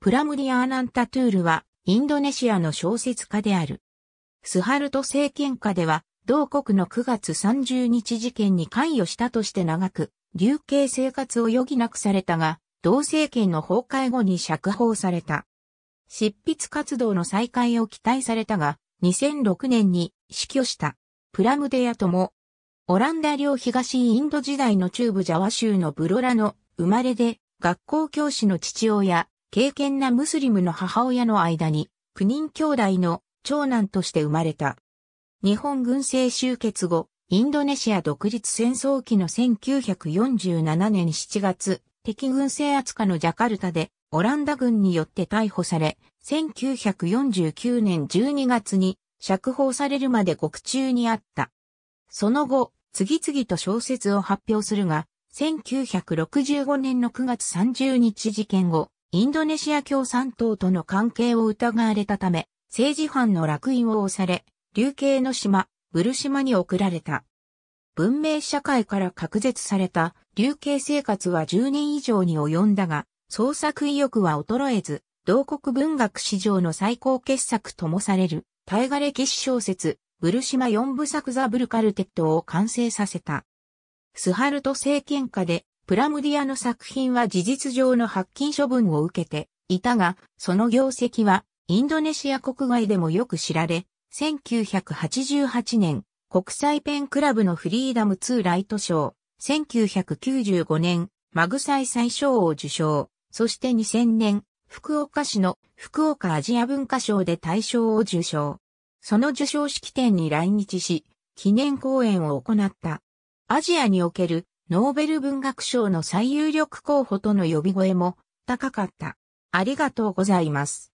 プラムディアーナンタトゥールは、インドネシアの小説家である。スハルト政権下では、同国の9月30日事件に関与したとして長く、流刑生活を余儀なくされたが、同政権の崩壊後に釈放された。執筆活動の再開を期待されたが、2006年に死去した。プラムディアとも、オランダ領東インド時代の中部ジャワ州のブロラの生まれで、学校教師の父親、敬虔なムスリムの母親の間に、9人兄弟の長男として生まれた。日本軍政終結後、インドネシア独立戦争期の1947年7月、敵軍制圧下のジャカルタで、オランダ軍によって逮捕され、1949年12月に釈放されるまで獄中にあった。その後、次々と小説を発表するが、1965年の9月30日事件後、インドネシア共産党との関係を疑われたため、政治犯の落印を押され、流刑の島、ブル島に送られた。文明社会から隔絶された流刑生活は10年以上に及んだが、創作意欲は衰えず、同国文学史上の最高傑作ともされる、大河歴史小説、ブルシマ四部作ザ・ブルカルテットを完成させた。スハルト政権下でプラムディアの作品は事実上の発禁処分を受けていたが、その業績はインドネシア国外でもよく知られ、1988年、国際ペンクラブのフリーダム2ライト賞、1995年、マグサイ最賞を受賞、そして2000年、福岡市の福岡アジア文化賞で大賞を受賞。その受賞式典に来日し、記念講演を行った。アジアにおけるノーベル文学賞の最有力候補との呼び声も高かった。ありがとうございます。